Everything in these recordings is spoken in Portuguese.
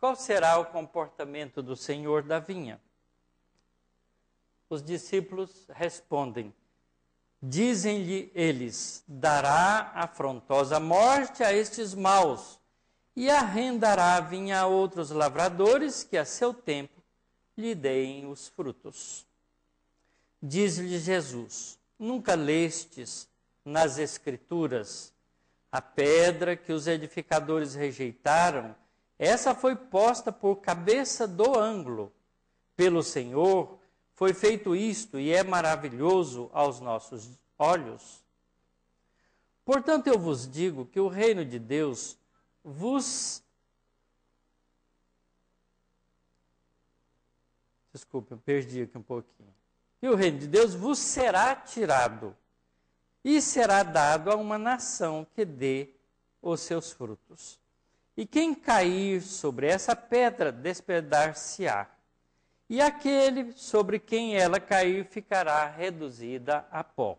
Qual será o comportamento do Senhor da vinha? Os discípulos respondem: Dizem-lhe eles: Dará afrontosa morte a estes maus, e arrendará a vinha a outros lavradores que a seu tempo lhe deem os frutos. Diz-lhe Jesus: Nunca lestes nas Escrituras a pedra que os edificadores rejeitaram essa foi posta por cabeça do ângulo. Pelo Senhor foi feito isto e é maravilhoso aos nossos olhos. Portanto, eu vos digo que o reino de Deus vos. desculpe, eu perdi aqui um pouquinho. E o reino de Deus vos será tirado e será dado a uma nação que dê os seus frutos. E quem cair sobre essa pedra despedar-se-á. E aquele sobre quem ela cair ficará reduzida a pó.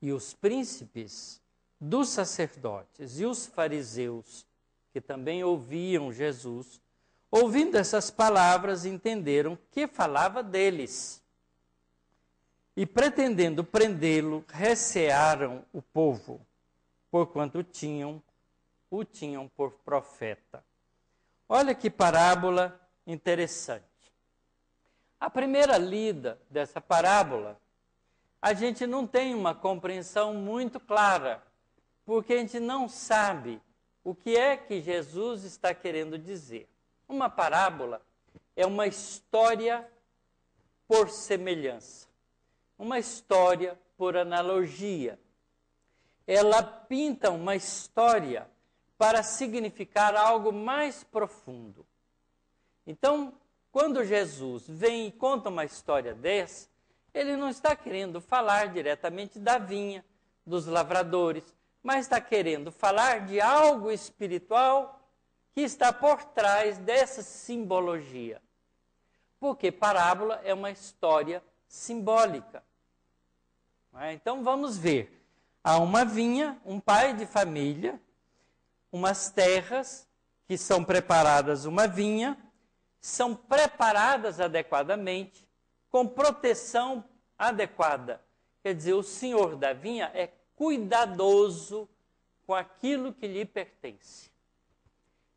E os príncipes dos sacerdotes e os fariseus, que também ouviam Jesus, ouvindo essas palavras, entenderam que falava deles. E pretendendo prendê-lo, recearam o povo, porquanto tinham o tinham por profeta. Olha que parábola interessante. A primeira lida dessa parábola, a gente não tem uma compreensão muito clara, porque a gente não sabe o que é que Jesus está querendo dizer. Uma parábola é uma história por semelhança, uma história por analogia. Ela pinta uma história para significar algo mais profundo. Então, quando Jesus vem e conta uma história dessa, ele não está querendo falar diretamente da vinha, dos lavradores, mas está querendo falar de algo espiritual que está por trás dessa simbologia. Porque parábola é uma história simbólica. É? Então vamos ver. Há uma vinha, um pai de família umas terras que são preparadas, uma vinha, são preparadas adequadamente, com proteção adequada. Quer dizer, o senhor da vinha é cuidadoso com aquilo que lhe pertence.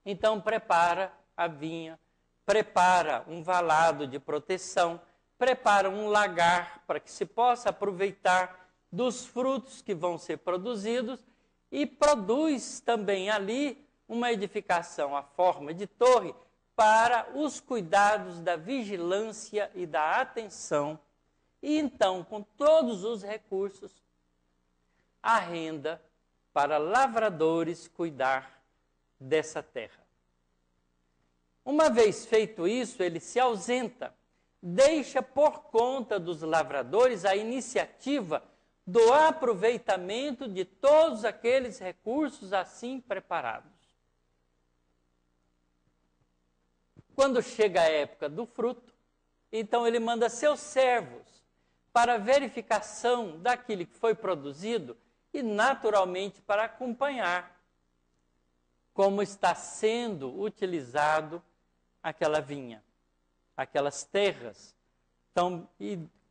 Então, prepara a vinha, prepara um valado de proteção, prepara um lagar para que se possa aproveitar dos frutos que vão ser produzidos e produz também ali uma edificação, a forma de torre, para os cuidados da vigilância e da atenção. E então, com todos os recursos, a renda para lavradores cuidar dessa terra. Uma vez feito isso, ele se ausenta, deixa por conta dos lavradores a iniciativa do aproveitamento de todos aqueles recursos assim preparados. Quando chega a época do fruto, então ele manda seus servos para verificação daquilo que foi produzido e, naturalmente, para acompanhar como está sendo utilizado aquela vinha, aquelas terras tão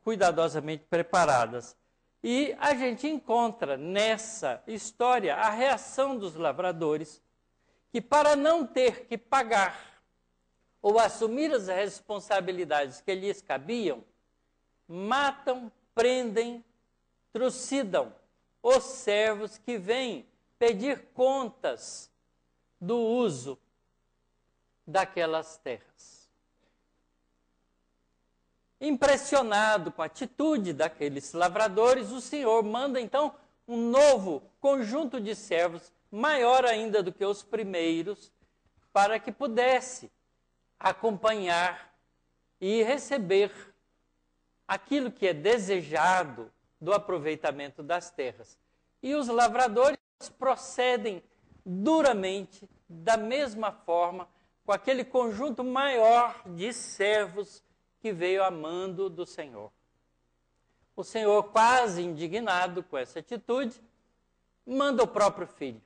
cuidadosamente preparadas. E a gente encontra nessa história a reação dos lavradores, que para não ter que pagar ou assumir as responsabilidades que lhes cabiam, matam, prendem, trucidam os servos que vêm pedir contas do uso daquelas terras. Impressionado com a atitude daqueles lavradores, o Senhor manda então um novo conjunto de servos, maior ainda do que os primeiros, para que pudesse acompanhar e receber aquilo que é desejado do aproveitamento das terras. E os lavradores procedem duramente, da mesma forma, com aquele conjunto maior de servos que veio a mando do Senhor. O Senhor, quase indignado com essa atitude, manda o próprio filho,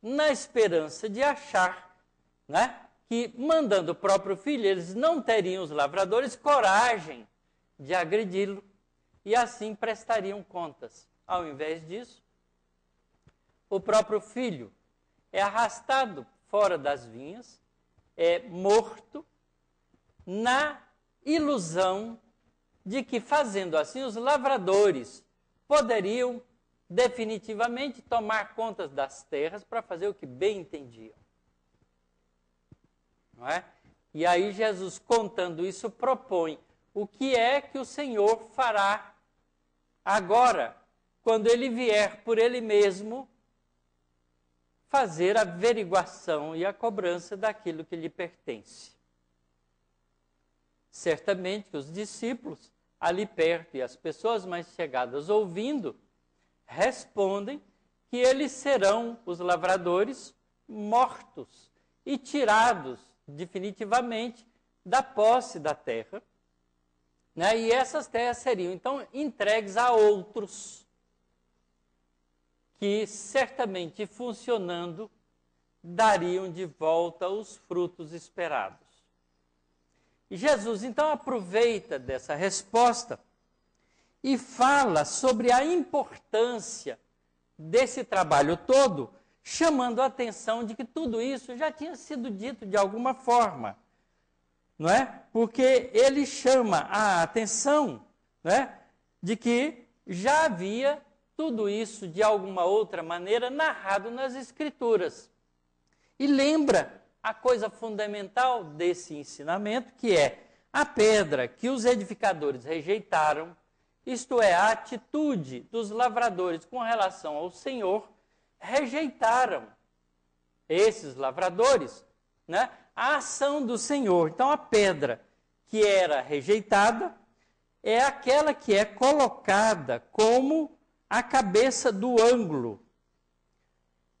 na esperança de achar né, que, mandando o próprio filho, eles não teriam os lavradores coragem de agredi-lo e assim prestariam contas. Ao invés disso, o próprio filho é arrastado fora das vinhas, é morto na ilusão de que, fazendo assim, os lavradores poderiam definitivamente tomar contas das terras para fazer o que bem entendiam. Não é? E aí Jesus, contando isso, propõe o que é que o Senhor fará agora, quando ele vier por ele mesmo fazer a averiguação e a cobrança daquilo que lhe pertence. Certamente que os discípulos ali perto e as pessoas mais chegadas ouvindo respondem que eles serão os lavradores mortos e tirados definitivamente da posse da terra. Né? E essas terras seriam então entregues a outros que certamente funcionando dariam de volta os frutos esperados. E Jesus então aproveita dessa resposta e fala sobre a importância desse trabalho todo, chamando a atenção de que tudo isso já tinha sido dito de alguma forma, não é? Porque ele chama a atenção, não é? De que já havia tudo isso de alguma outra maneira narrado nas escrituras. E lembra a coisa fundamental desse ensinamento, que é a pedra que os edificadores rejeitaram, isto é, a atitude dos lavradores com relação ao Senhor, rejeitaram esses lavradores, né? A ação do Senhor. Então a pedra que era rejeitada é aquela que é colocada como a cabeça do ângulo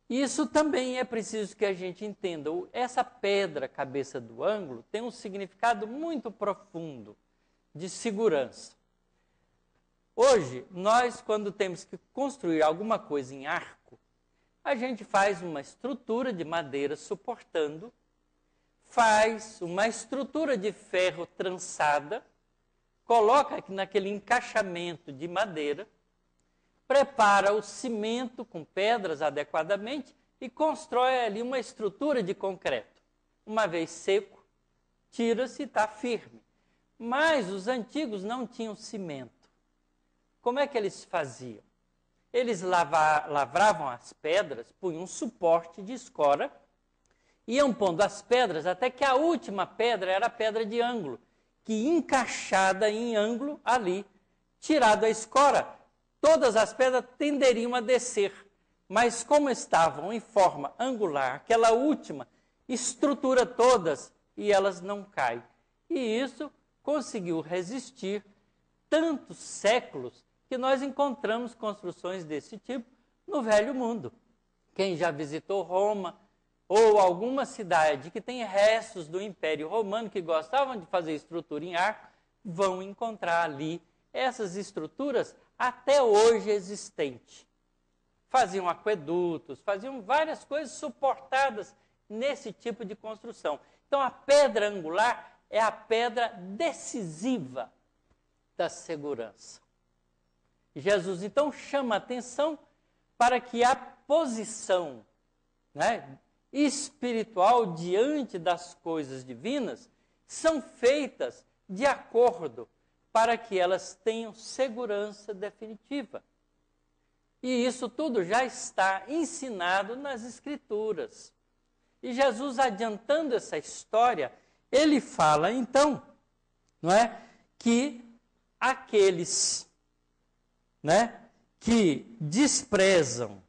isso também é preciso que a gente entenda. Essa pedra, cabeça do ângulo, tem um significado muito profundo de segurança. Hoje, nós, quando temos que construir alguma coisa em arco, a gente faz uma estrutura de madeira suportando, faz uma estrutura de ferro trançada, coloca aqui naquele encaixamento de madeira prepara o cimento com pedras adequadamente e constrói ali uma estrutura de concreto. Uma vez seco, tira-se e está firme. Mas os antigos não tinham cimento. Como é que eles faziam? Eles lava, lavravam as pedras, punham um suporte de escora, iam pondo as pedras até que a última pedra era a pedra de ângulo, que encaixada em ângulo ali, tirado a escora, todas as pedras tenderiam a descer, mas como estavam em forma angular, aquela última estrutura todas e elas não caem. E isso conseguiu resistir tantos séculos que nós encontramos construções desse tipo no velho mundo. Quem já visitou Roma ou alguma cidade que tem restos do Império Romano que gostavam de fazer estrutura em arco, vão encontrar ali essas estruturas até hoje existente. Faziam aquedutos, faziam várias coisas suportadas nesse tipo de construção. Então, a pedra angular é a pedra decisiva da segurança. Jesus então chama atenção para que a posição né, espiritual diante das coisas divinas são feitas de acordo para que elas tenham segurança definitiva. E isso tudo já está ensinado nas Escrituras. E Jesus, adiantando essa história, ele fala então, não é? Que aqueles né, que desprezam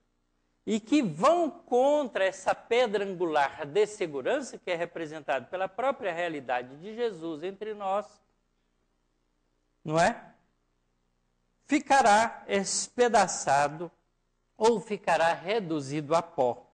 e que vão contra essa pedra angular de segurança que é representada pela própria realidade de Jesus entre nós, não é? Ficará espedaçado ou ficará reduzido a pó.